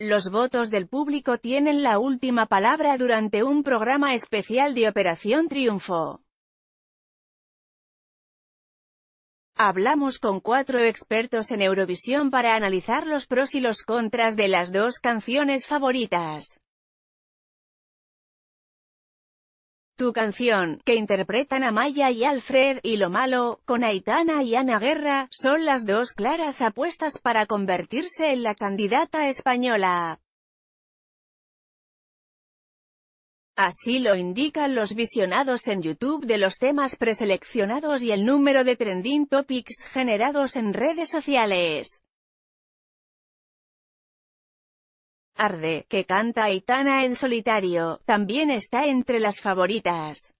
Los votos del público tienen la última palabra durante un programa especial de Operación Triunfo. Hablamos con cuatro expertos en Eurovisión para analizar los pros y los contras de las dos canciones favoritas. Tu canción, que interpretan a Maya y Alfred, y Lo Malo, con Aitana y Ana Guerra, son las dos claras apuestas para convertirse en la candidata española. Así lo indican los visionados en YouTube de los temas preseleccionados y el número de trending topics generados en redes sociales. Arde, que canta Aitana en solitario, también está entre las favoritas.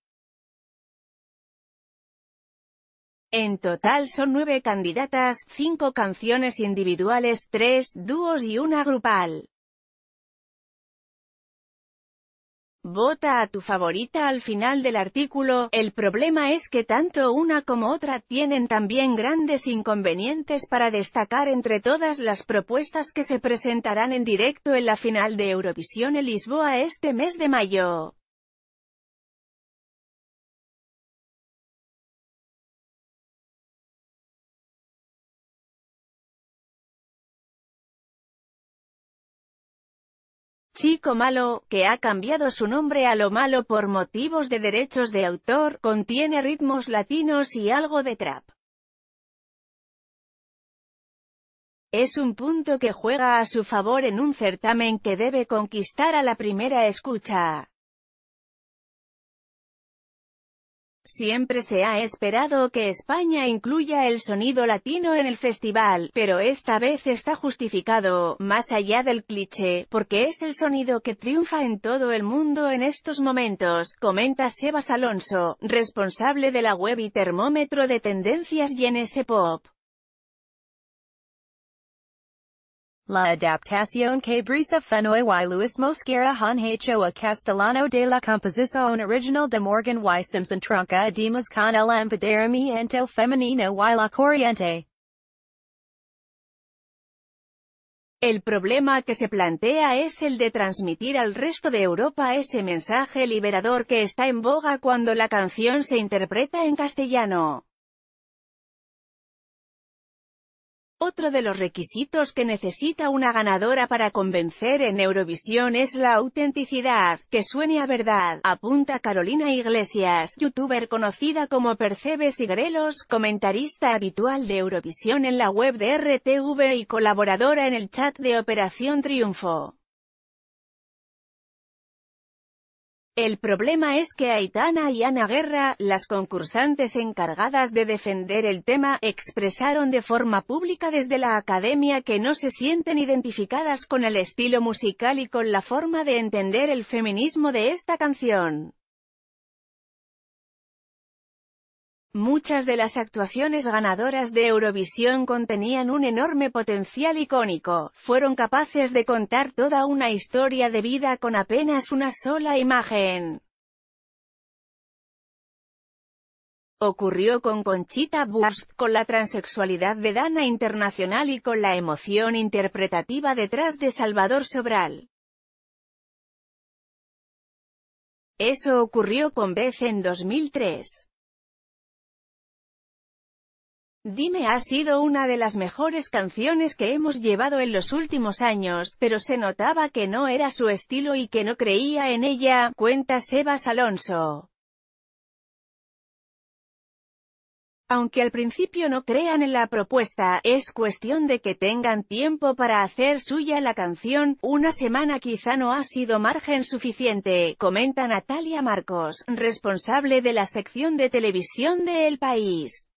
En total son nueve candidatas, cinco canciones individuales, tres dúos y una grupal. Vota a tu favorita al final del artículo, el problema es que tanto una como otra tienen también grandes inconvenientes para destacar entre todas las propuestas que se presentarán en directo en la final de Eurovisión en Lisboa este mes de mayo. Chico Malo, que ha cambiado su nombre a Lo Malo por motivos de derechos de autor, contiene ritmos latinos y algo de trap. Es un punto que juega a su favor en un certamen que debe conquistar a la primera escucha. Siempre se ha esperado que España incluya el sonido latino en el festival, pero esta vez está justificado, más allá del cliché, porque es el sonido que triunfa en todo el mundo en estos momentos, comenta Sebas Alonso, responsable de la web y termómetro de tendencias y Pop. La adaptación que brisa fenoy y Luis Mosquera han hecho a castellano de la composición original de Morgan y Simpson tronca dimas con el empoderamiento femenino y la corriente. El problema que se plantea es el de transmitir al resto de Europa ese mensaje liberador que está en boga cuando la canción se interpreta en castellano. Otro de los requisitos que necesita una ganadora para convencer en Eurovisión es la autenticidad, que suene a verdad, apunta Carolina Iglesias, youtuber conocida como Percebes y Grelos, comentarista habitual de Eurovisión en la web de RTV y colaboradora en el chat de Operación Triunfo. El problema es que Aitana y Ana Guerra, las concursantes encargadas de defender el tema, expresaron de forma pública desde la academia que no se sienten identificadas con el estilo musical y con la forma de entender el feminismo de esta canción. Muchas de las actuaciones ganadoras de Eurovisión contenían un enorme potencial icónico, fueron capaces de contar toda una historia de vida con apenas una sola imagen. Ocurrió con Conchita Wurst, con la transexualidad de Dana Internacional y con la emoción interpretativa detrás de Salvador Sobral. Eso ocurrió con Beth en 2003. Dime ha sido una de las mejores canciones que hemos llevado en los últimos años, pero se notaba que no era su estilo y que no creía en ella, cuenta Sebas Alonso. Aunque al principio no crean en la propuesta, es cuestión de que tengan tiempo para hacer suya la canción, una semana quizá no ha sido margen suficiente, comenta Natalia Marcos, responsable de la sección de televisión de El País.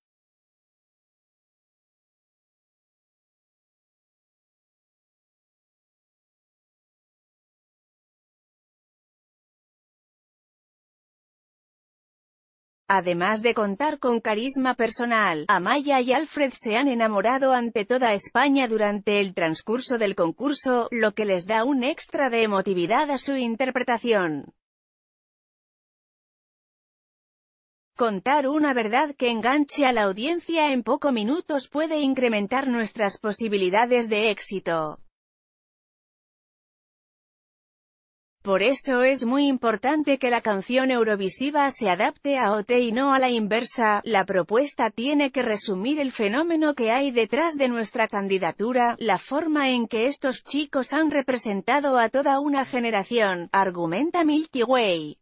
Además de contar con carisma personal, Amaya y Alfred se han enamorado ante toda España durante el transcurso del concurso, lo que les da un extra de emotividad a su interpretación. Contar una verdad que enganche a la audiencia en pocos minutos puede incrementar nuestras posibilidades de éxito. Por eso es muy importante que la canción eurovisiva se adapte a OT y no a la inversa, la propuesta tiene que resumir el fenómeno que hay detrás de nuestra candidatura, la forma en que estos chicos han representado a toda una generación, argumenta Milky Way.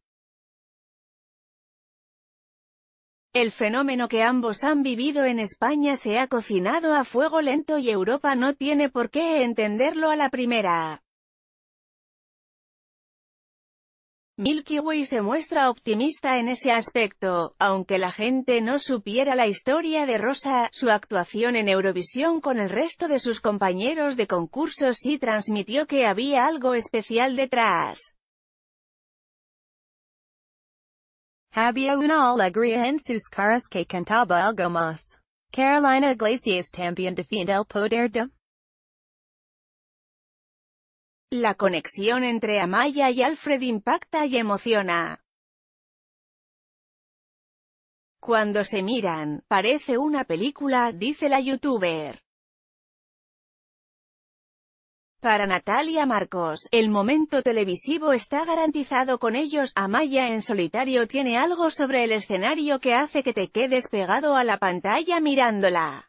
El fenómeno que ambos han vivido en España se ha cocinado a fuego lento y Europa no tiene por qué entenderlo a la primera. Milky Way se muestra optimista en ese aspecto, aunque la gente no supiera la historia de Rosa, su actuación en Eurovisión con el resto de sus compañeros de concursos sí transmitió que había algo especial detrás. Había una alegría en sus caras que cantaba algo más. Carolina Iglesias también defiende el poder de la conexión entre Amaya y Alfred impacta y emociona. Cuando se miran, parece una película, dice la youtuber. Para Natalia Marcos, el momento televisivo está garantizado con ellos, Amaya en solitario tiene algo sobre el escenario que hace que te quedes pegado a la pantalla mirándola.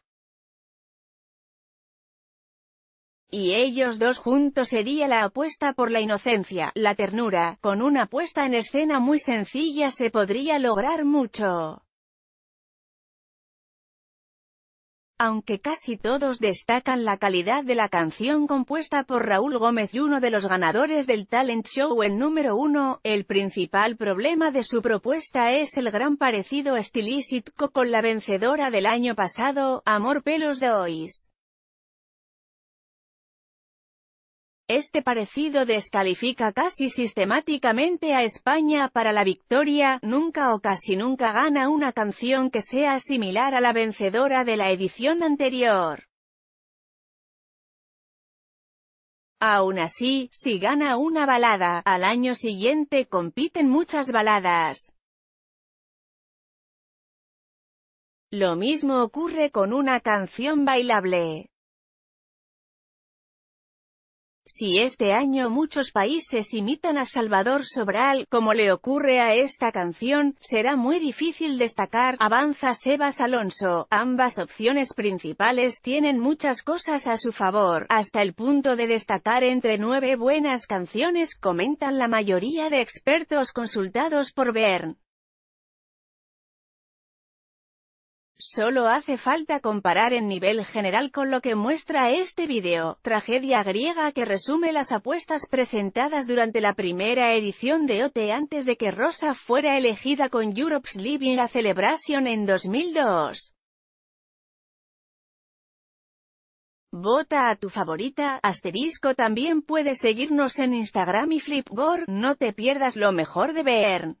y ellos dos juntos sería la apuesta por la inocencia, la ternura, con una puesta en escena muy sencilla se podría lograr mucho. Aunque casi todos destacan la calidad de la canción compuesta por Raúl Gómez y uno de los ganadores del Talent Show en número uno, el principal problema de su propuesta es el gran parecido estilístico con la vencedora del año pasado, Amor Pelos de Ois. Este parecido descalifica casi sistemáticamente a España para la victoria, nunca o casi nunca gana una canción que sea similar a la vencedora de la edición anterior. Aún así, si gana una balada, al año siguiente compiten muchas baladas. Lo mismo ocurre con una canción bailable. Si este año muchos países imitan a Salvador Sobral, como le ocurre a esta canción, será muy difícil destacar, avanza Sebas Alonso. Ambas opciones principales tienen muchas cosas a su favor, hasta el punto de destacar entre nueve buenas canciones, comentan la mayoría de expertos consultados por Bern. Solo hace falta comparar en nivel general con lo que muestra este video, tragedia griega que resume las apuestas presentadas durante la primera edición de OT e antes de que Rosa fuera elegida con Europe's Living a Celebration en 2002. Vota a tu favorita, asterisco también puedes seguirnos en Instagram y Flipboard, no te pierdas lo mejor de Bern.